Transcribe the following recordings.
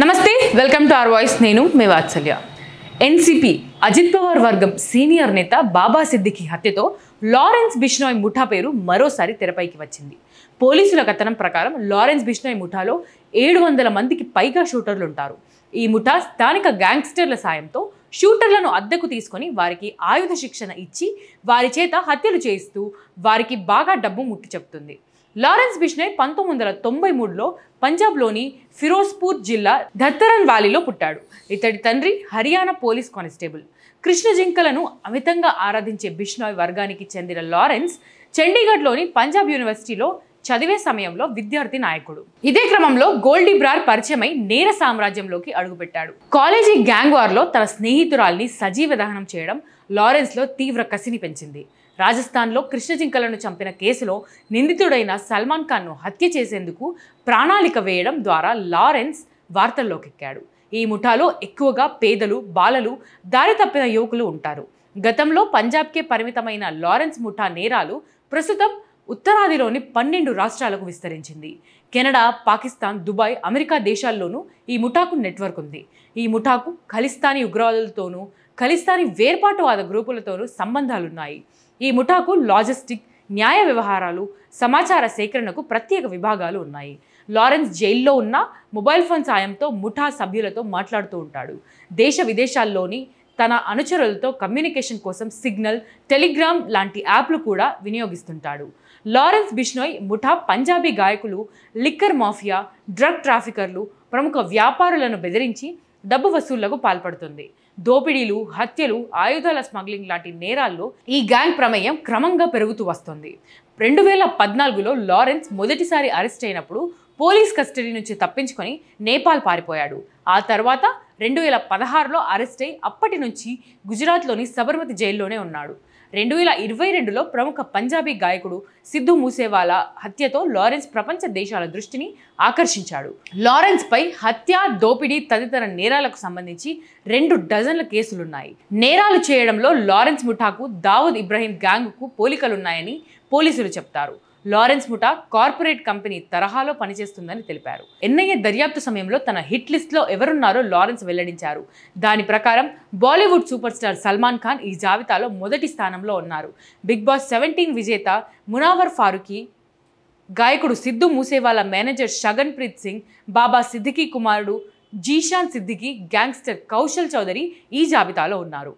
నమస్తే welcome to R voice నేను మీ వాత్సల్య ఎన్సిపి అజిత్ పవార్ వర్గం సీనియర్ నేత బాబా సిద్దికి హత్యతో లారెన్స్ బిష్నాయ్ ముఠా పేరు మరోసారి తెరపైకి వచ్చింది పోలీసుల కథనం ప్రకారం లారెన్స్ బిష్నాయ్ ముఠాలో ఏడు వందల మందికి పైగా షూటర్లు ఉంటారు ఈ ముఠా స్థానిక గ్యాంగ్స్టర్ల సాయంతో షూటర్లను అద్దెకు తీసుకొని వారికి ఆయుధ శిక్షణ ఇచ్చి వారి చేత హత్యలు చేయిస్తూ వారికి బాగా డబ్బు ముట్టు చెప్తుంది లారెన్స్ బిష్నాయ్ పంతొమ్మిది వందల తొంభై మూడులో పంజాబ్లోని ఫిరోజ్పూర్ జిల్లా ధత్తరన్ వ్యాలీలో పుట్టాడు ఇతడి తండ్రి హర్యానా పోలీస్ కానిస్టేబుల్ కృష్ణ జింకలను అమితంగా ఆరాధించే బిష్నాయ్ వర్గానికి చెందిన లారెన్స్ చండీగఢ్లోని పంజాబ్ యూనివర్సిటీలో చదివే సమయంలో విద్యార్థి నాయకుడు ఇదే క్రమంలో గోల్డీ బ్రార్ పరిచయమై నేర సామ్రాజ్యంలోకి అడుగుపెట్టాడు కాలేజీ గ్యాంగ్ వార్లో తన స్నేహితురాల్ని సజీవ దహనం చేయడం లారెన్స్లో తీవ్ర కసిని పెంచింది రాజస్థాన్లో కృష్ణజింకలను చంపిన కేసులో నిందితుడైన సల్మాన్ ఖాన్ను హత్య చేసేందుకు ప్రణాళిక వేయడం ద్వారా లారెన్స్ వార్తల్లోకెక్కాడు ఈ ముఠాలో ఎక్కువగా పేదలు బాలలు దారి తప్పిన యువకులు ఉంటారు గతంలో పంజాబ్కే పరిమితమైన లారెన్స్ ముఠా నేరాలు ప్రస్తుతం ఉత్తరాదిలోని పన్నెండు రాష్ట్రాలకు విస్తరించింది కెనడా పాకిస్తాన్ దుబాయ్ అమెరికా దేశాల్లోనూ ఈ ముఠాకు నెట్వర్క్ ఉంది ఈ ముఠాకు ఖలిస్తానీ ఉగ్రవాదులతోనూ ఖలిస్తానీ వేర్పాటువాద గ్రూపులతోనూ సంబంధాలున్నాయి ఈ ముఠాకు లాజిస్టిక్ న్యాయ వ్యవహారాలు సమాచార సేకరణకు ప్రత్యేక విభాగాలు ఉన్నాయి లారెన్స్ జైల్లో ఉన్న మొబైల్ ఫోన్ సాయంతో ముఠా సభ్యులతో మాట్లాడుతూ ఉంటాడు దేశ విదేశాల్లోని తన అనుచరులతో కమ్యూనికేషన్ కోసం సిగ్నల్ టెలిగ్రామ్ లాంటి యాప్లు కూడా వినియోగిస్తుంటాడు లారెన్స్ బిష్నోయ్ ముఠా పంజాబీ గాయకులు లిక్కర్ మాఫియా డ్రగ్ ట్రాఫికర్లు ప్రముఖ వ్యాపారులను బెదిరించి డబ్బు వసూళ్లకు పాల్పడుతుంది దోపిడీలు హత్యలు ఆయుధాల స్మగ్లింగ్ లాంటి నేరాల్లో ఈ గ్యాంగ్ ప్రమేయం క్రమంగా పెరుగుతూ వస్తుంది రెండు వేల పద్నాలుగులో లారెన్స్ మొదటిసారి అరెస్ట్ అయినప్పుడు పోలీస్ కస్టడీ నుంచి తప్పించుకొని నేపాల్ పారిపోయాడు ఆ తర్వాత రెండు వేల పదహారులో అరెస్ట్ అయి అప్పటి నుంచి గుజరాత్లోని సబర్మతి జైల్లోనే ఉన్నాడు రెండు వేల ఇరవై రెండులో ప్రముఖ పంజాబీ గాయకుడు సిద్ధు మూసేవాలా హత్యతో లారెన్స్ ప్రపంచ దేశాల దృష్టిని ఆకర్షించాడు లారెన్స్పై హత్య దోపిడీ తదితర నేరాలకు సంబంధించి రెండు డజన్ల కేసులున్నాయి నేరాలు చేయడంలో లారెన్స్ ముఠాకు దావుద్ ఇబ్రాహీం గ్యాంగ్కు పోలికలున్నాయని పోలీసులు చెప్తారు లారెన్స్ ముఠా కార్పొరేట్ కంపెనీ తరహాలో పనిచేస్తుందని తెలిపారు ఎన్ఐఏ దర్యాప్తు సమయంలో తన హిట్ లిస్ట్లో ఎవరున్నారో లారెన్స్ వెల్లడించారు దాని ప్రకారం బాలీవుడ్ సూపర్ స్టార్ సల్మాన్ ఖాన్ ఈ జాబితాలో మొదటి స్థానంలో ఉన్నారు బిగ్ బాస్ సెవెంటీన్ విజేత మునావర్ ఫారూఖీ గాయకుడు సిద్ధు మూసేవాల మేనేజర్ షగన్ ప్రీత్ సింగ్ బాబా సిద్దికీ కుమారుడు జీషాన్ సిద్దికి గ్యాంగ్స్టర్ కౌశల్ చౌదరి ఈ జాబితాలో ఉన్నారు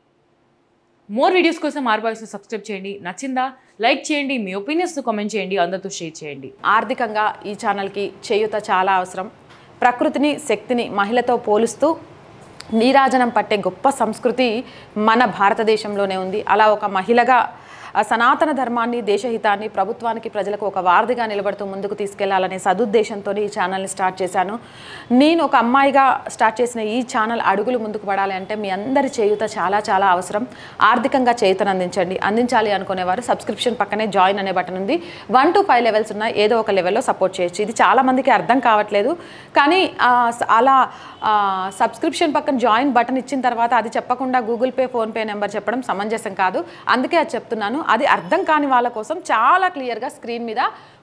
మోర్ వీడియోస్ కోసం ఆర్ బాయ్స్ను సబ్స్క్రైబ్ చేయండి నచ్చిందా లైక్ చేయండి మీ ఒపీనియన్స్ను కామెంట్ చేయండి అందరితో షేర్ చేయండి ఆర్థికంగా ఈ ఛానల్కి చేయుత చాలా అవసరం ప్రకృతిని శక్తిని మహిళతో పోలుస్తూ నీరాజనం పట్టే గొప్ప సంస్కృతి మన భారతదేశంలోనే ఉంది అలా ఒక మహిళగా సనాతన ధర్మాన్ని దేశహితాన్ని ప్రభుత్వానికి ప్రజలకు ఒక వారధిగా నిలబడుతూ ముందుకు తీసుకెళ్లాలనే సదుద్దేశంతో ఈ ఛానల్ని స్టార్ట్ చేశాను నేను ఒక అమ్మాయిగా స్టార్ట్ చేసిన ఈ ఛానల్ అడుగులు ముందుకు పడాలి అంటే మీ అందరి చేయుత చాలా చాలా అవసరం ఆర్థికంగా చేయుతను అందించండి అందించాలి అనుకునేవారు సబ్స్క్రిప్షన్ పక్కనే జాయిన్ అనే బటన్ ఉంది వన్ టు ఫైవ్ లెవెల్స్ ఉన్నాయి ఏదో ఒక లెవెల్లో సపోర్ట్ చేయొచ్చు ఇది చాలామందికి అర్థం కావట్లేదు కానీ అలా సబ్స్క్రిప్షన్ పక్కన జాయిన్ బటన్ ఇచ్చిన తర్వాత అది చెప్పకుండా గూగుల్ పే ఫోన్పే నెంబర్ చెప్పడం సమంజసం కాదు అందుకే అది చెప్తున్నాను అది అర్థం కాని వాళ్ళ కోసం చాలా క్లియర్గా స్క్రీన్ మీద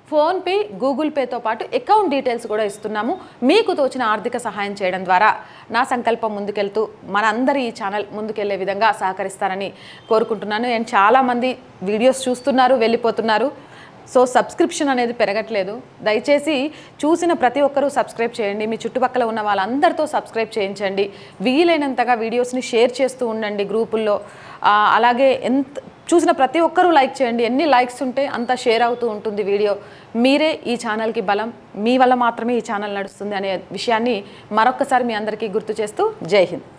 ఫోన్పే గూగుల్ పేతో పాటు అకౌంట్ డీటెయిల్స్ కూడా ఇస్తున్నాము మీకు తోచిన ఆర్థిక సహాయం చేయడం ద్వారా నా సంకల్పం ముందుకెళ్తూ మనందరి ఈ ఛానల్ ముందుకెళ్లే విధంగా సహకరిస్తారని కోరుకుంటున్నాను అండ్ చాలామంది వీడియోస్ చూస్తున్నారు వెళ్ళిపోతున్నారు సో సబ్స్క్రిప్షన్ అనేది పెరగట్లేదు దయచేసి చూసిన ప్రతి ఒక్కరూ సబ్స్క్రైబ్ చేయండి మీ చుట్టుపక్కల ఉన్న వాళ్ళందరితో సబ్స్క్రైబ్ చేయించండి వీలైనంతగా వీడియోస్ని షేర్ చేస్తూ ఉండండి గ్రూపుల్లో అలాగే ఎంత చూసిన ప్రతి ఒక్కరూ లైక్ చేయండి ఎన్ని లైక్స్ ఉంటే అంత షేర్ అవుతూ ఉంటుంది వీడియో మీరే ఈ ఛానల్కి బలం మీ వల్ల మాత్రమే ఈ ఛానల్ నడుస్తుంది అనే విషయాన్ని మరొక్కసారి మీ అందరికీ గుర్తు చేస్తూ జై హింద్